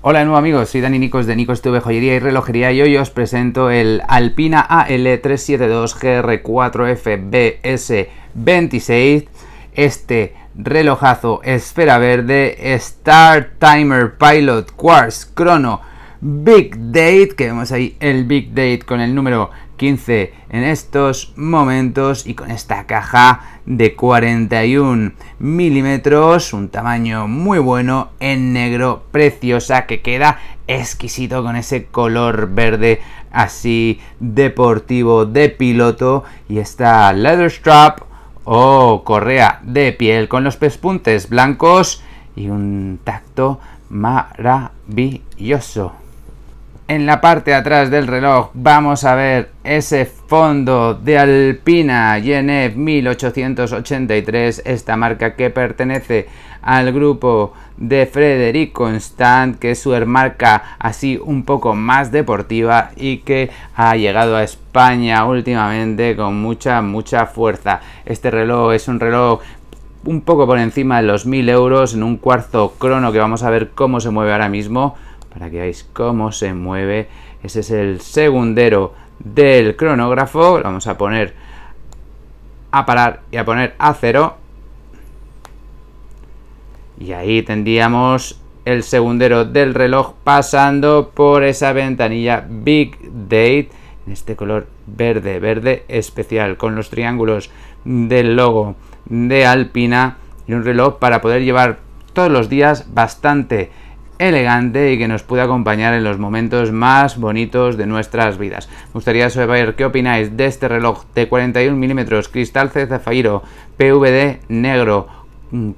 Hola de nuevo amigos, soy Dani Nicos de Nicos TV Joyería y Relojería y hoy os presento el Alpina AL372GR4FBS26 este relojazo esfera verde Star Timer Pilot Quartz Chrono Big Date, que vemos ahí el Big Date con el número 15 en estos momentos y con esta caja de 41 milímetros, un tamaño muy bueno en negro, preciosa, que queda exquisito con ese color verde así deportivo de piloto y esta leather strap o correa de piel con los pespuntes blancos y un tacto maravilloso en la parte de atrás del reloj vamos a ver ese fondo de Alpina YNF 1883, esta marca que pertenece al grupo de Frederic Constant, que es su marca así un poco más deportiva y que ha llegado a España últimamente con mucha, mucha fuerza. Este reloj es un reloj un poco por encima de los 1000 euros en un cuarzo crono que vamos a ver cómo se mueve ahora mismo para que veáis cómo se mueve. Ese es el segundero del cronógrafo. vamos a poner a parar y a poner a cero. Y ahí tendríamos el segundero del reloj pasando por esa ventanilla Big Date en este color verde, verde especial con los triángulos del logo de Alpina y un reloj para poder llevar todos los días bastante elegante y que nos puede acompañar en los momentos más bonitos de nuestras vidas. Me gustaría saber qué opináis de este reloj de 41 milímetros, cristal C Zafairo, PVD negro,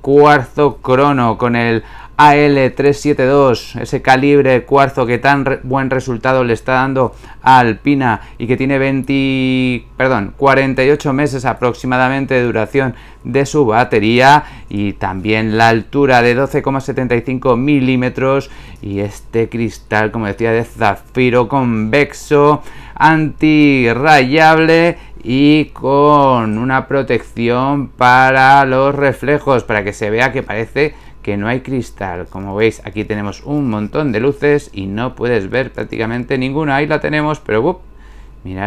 cuarzo crono con el AL372, ese calibre cuarzo que tan buen resultado le está dando a Alpina y que tiene 20, perdón, 48 meses aproximadamente de duración de su batería y también la altura de 12,75 milímetros y este cristal, como decía, de zafiro convexo, antirrayable y con una protección para los reflejos para que se vea que parece que no hay cristal como veis aquí tenemos un montón de luces y no puedes ver prácticamente ninguna ahí la tenemos pero mirad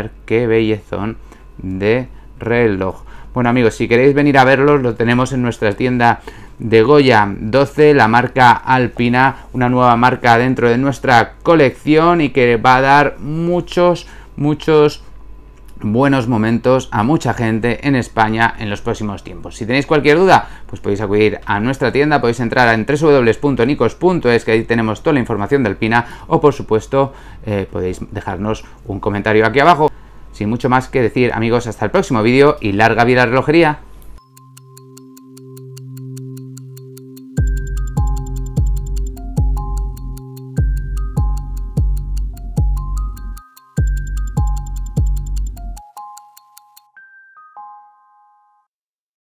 mirar qué bellezón de reloj bueno amigos si queréis venir a verlos lo tenemos en nuestra tienda de Goya 12, la marca Alpina, una nueva marca dentro de nuestra colección y que va a dar muchos, muchos buenos momentos a mucha gente en España en los próximos tiempos. Si tenéis cualquier duda, pues podéis acudir a nuestra tienda, podéis entrar en www.nicos.es, que ahí tenemos toda la información de Alpina, o por supuesto eh, podéis dejarnos un comentario aquí abajo. Sin mucho más que decir, amigos, hasta el próximo vídeo y larga vida relojería.